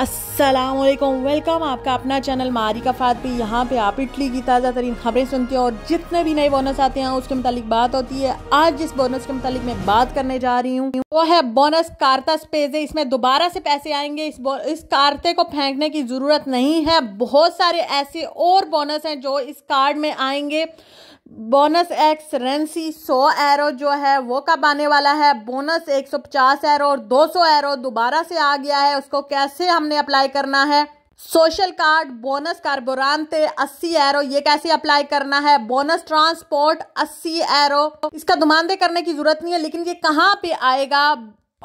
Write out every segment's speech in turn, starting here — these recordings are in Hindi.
असलम वेलकम आपका अपना चैनल मारी का फात यहाँ पे आप इटली की ताज़ा तरीन खबरें सुनते हैं और जितने भी नए बोनस आते हैं उसके मुतालिक बात होती है आज जिस बोनस के मुतालिक मैं बात करने जा रही हूँ वो है बोनस कार्ता स्पेजे इसमें दोबारा से पैसे आएंगे इस इस कार्ते को फेंकने की ज़रूरत नहीं है बहुत सारे ऐसे और बोनस हैं जो इस कार्ड में आएंगे बोनस एक्स रेंसी 100 एरो जो है वो कब आने वाला है बोनस 150 एरो और 200 एरो दोबारा से आ गया है उसको कैसे हमने अप्लाई करना है सोशल कार्ड बोनस कार्बोरानते 80 एरो ये कैसे अप्लाई करना है बोनस ट्रांसपोर्ट 80 एरो इसका दुमानदे करने की जरूरत नहीं है लेकिन ये कहाँ पे आएगा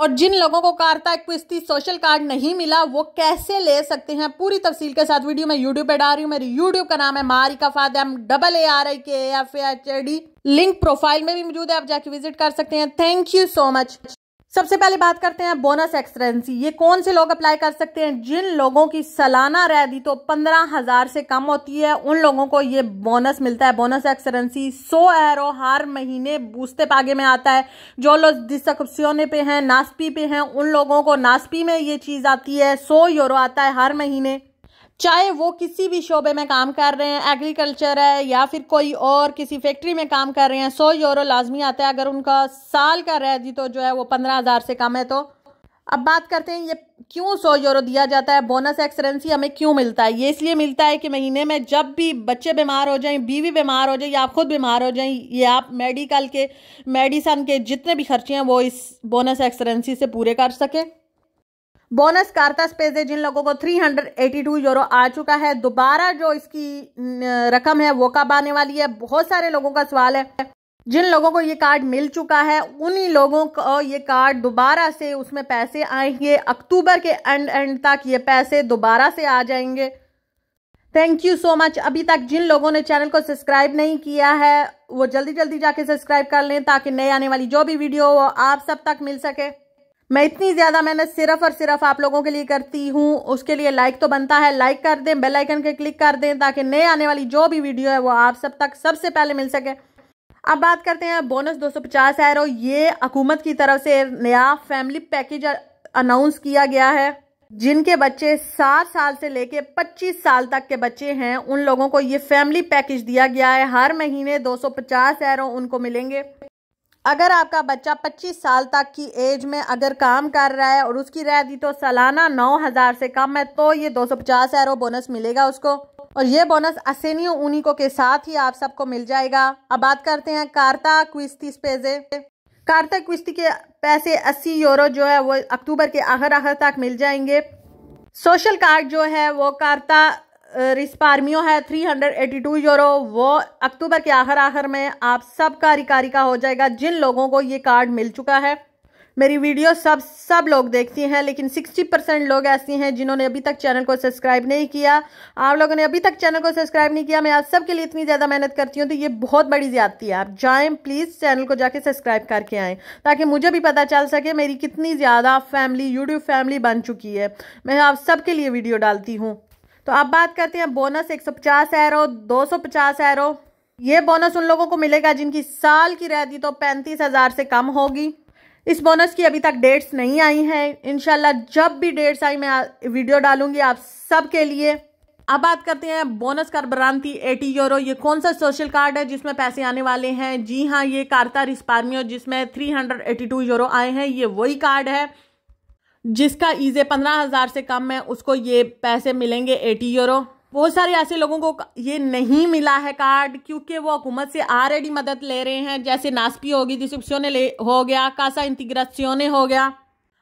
और जिन लोगों को कार्ता इक्विस्ती सोशल कार्ड नहीं मिला वो कैसे ले सकते हैं पूरी तफसील के साथ वीडियो मैं यूट्यूब पे डाल रही हूँ मेरे यूट्यूब का नाम है Marika M double A R I K F H D link profile में भी मौजूद है आप जाके विजिट कर सकते हैं थैंक यू सो मच सबसे पहले बात करते हैं बोनस एक्सटेंसी ये कौन से लोग अप्लाई कर सकते हैं जिन लोगों की सालाना रैदी तो पंद्रह हजार से कम होती है उन लोगों को ये बोनस मिलता है बोनस एक्सटेंसी सो एरो हर महीने बूस्ते पागे में आता है जो लोग डिसक्सियोने पे हैं नास्पी पे हैं उन लोगों को नास्पी में ये चीज़ आती है सो यूरो आता है हर महीने चाहे वो किसी भी शोबे में काम कर रहे हैं एग्रीकल्चर है या फिर कोई और किसी फैक्ट्री में काम कर रहे हैं सौ यूरो लाजमी आता है अगर उनका साल का रह जी तो जो है वो पंद्रह हज़ार से कम है तो अब बात करते हैं ये क्यों सौ यूरो दिया जाता है बोनस एक्सरेंसी हमें क्यों मिलता है ये इसलिए मिलता है कि महीने में जब भी बच्चे बीमार हो जाएं बीवी बीमार हो जाए या आप खुद बीमार हो जाएं ये आप मेडिकल के मेडिसन के जितने भी खर्चे हैं वो इस बोनस एक्सरेंसी से पूरे कर सकें बोनस कार्ता स्पेस है जिन लोगों को 382 यूरो आ चुका है दोबारा जो इसकी रकम है वो कब आने वाली है बहुत सारे लोगों का सवाल है जिन लोगों को ये कार्ड मिल चुका है उन्हीं लोगों को ये कार्ड दोबारा से उसमें पैसे आएंगे अक्टूबर के एंड एंड तक ये पैसे दोबारा से आ जाएंगे थैंक यू सो मच अभी तक जिन लोगों ने चैनल को सब्सक्राइब नहीं किया है वो जल्दी जल्दी जाके सब्सक्राइब कर लें ताकि नए आने वाली जो भी वीडियो आप सब तक मिल सके मैं इतनी ज़्यादा मेहनत सिर्फ और सिर्फ आप लोगों के लिए करती हूँ उसके लिए लाइक तो बनता है लाइक कर दें बेल आइकन के क्लिक कर दें ताकि नए आने वाली जो भी वीडियो है वो आप सब तक सबसे पहले मिल सके अब बात करते हैं बोनस 250 सौ पचास एरो ये हकूमत की तरफ से नया फैमिली पैकेज अनाउंस किया गया है जिनके बच्चे सात साल से लेके पच्चीस साल तक के बच्चे हैं उन लोगों को ये फैमिली पैकेज दिया गया है हर महीने दो सौ पचास एरो उनको मिलेंगे अगर आपका बच्चा 25 साल तक की एज में अगर काम कर रहा है और उसकी दी तो सालाना नौ हजार से कम है तो ये 250 सौ पचास एरो बोनस मिलेगा उसको और ये बोनस असेनियो ऊनिको के साथ ही आप सबको मिल जाएगा अब बात करते हैं कार्ता क्विस्ती पेजे कार्ता क्विस्ती के पैसे 80 यूरो जो है वो अक्टूबर के आखिर आखिर तक मिल जाएंगे सोशल कार्ड जो है वो कार्ता रिस्पार्मियो है 382 यूरो वो अक्टूबर के आखिर आखिर में आप सबका रिकारी का हो जाएगा जिन लोगों को ये कार्ड मिल चुका है मेरी वीडियो सब सब लोग देखती हैं लेकिन 60 परसेंट लोग ऐसे हैं जिन्होंने अभी तक चैनल को सब्सक्राइब नहीं किया आप लोगों ने अभी तक चैनल को सब्सक्राइब नहीं किया मैं आप सबके लिए इतनी ज़्यादा मेहनत करती हूँ तो ये बहुत बड़ी ज़्यादती है आप जाएँ प्लीज़ चैनल को जाके सब्सक्राइब करके आएँ ताकि मुझे भी पता चल सके मेरी कितनी ज़्यादा फैमिली यूट्यूब फैमिली बन चुकी है मैं आप सबके लिए वीडियो डालती हूँ तो अब बात करते हैं बोनस पचास एरो पचास एरो ये बोनस उन लोगों को मिलेगा जिनकी साल की रहती तो पैंतीस हज़ार से कम होगी इस बोनस की अभी तक डेट्स नहीं आई हैं इनशाला जब भी डेट्स आई मैं वीडियो डालूंगी आप सब के लिए अब बात करते हैं बोनस कार्बरानती एटी यूरो ये कौन सा सोशल कार्ड है जिसमें पैसे आने वाले हैं जी हाँ ये कार्ता रिस्पार्मियो जिसमें three hundred eighty two euro आए हैं ये वही कार्ड है जिसका ईजे पंद्रह हज़ार से कम है उसको ये पैसे मिलेंगे एटी यूरो बहुत सारे ऐसे लोगों को ये नहीं मिला है कार्ड क्योंकि वो हुकूमत से ऑलरेडी मदद ले रहे हैं जैसे नास्पी होगी डिसिप्शोने ले हो गया कासा इंतिग्रासियोने हो गया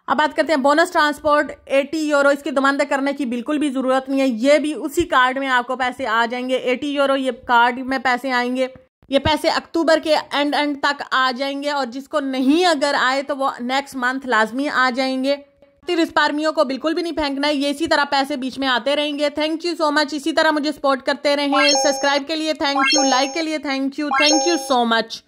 अब बात करते हैं बोनस ट्रांसपोर्ट 80 यूरो इसकी दुमानदा करने की बिल्कुल भी ज़रूरत नहीं है ये भी उसी कार्ड में आपको पैसे आ जाएंगे 80 यूरो ये कार्ड में पैसे आएंगे ये पैसे अक्टूबर के एंड एंड तक आ जाएंगे और जिसको नहीं अगर आए तो वो नेक्स्ट मंथ लाजमी आ जाएंगे सिर्फ स्पार्मियों को बिल्कुल भी नहीं फेंकना है ये इसी तरह पैसे बीच में आते रहेंगे थैंक यू सो मच इसी तरह मुझे सपोर्ट करते रहें सब्सक्राइब के लिए थैंक यू लाइक के लिए thank you thank you so much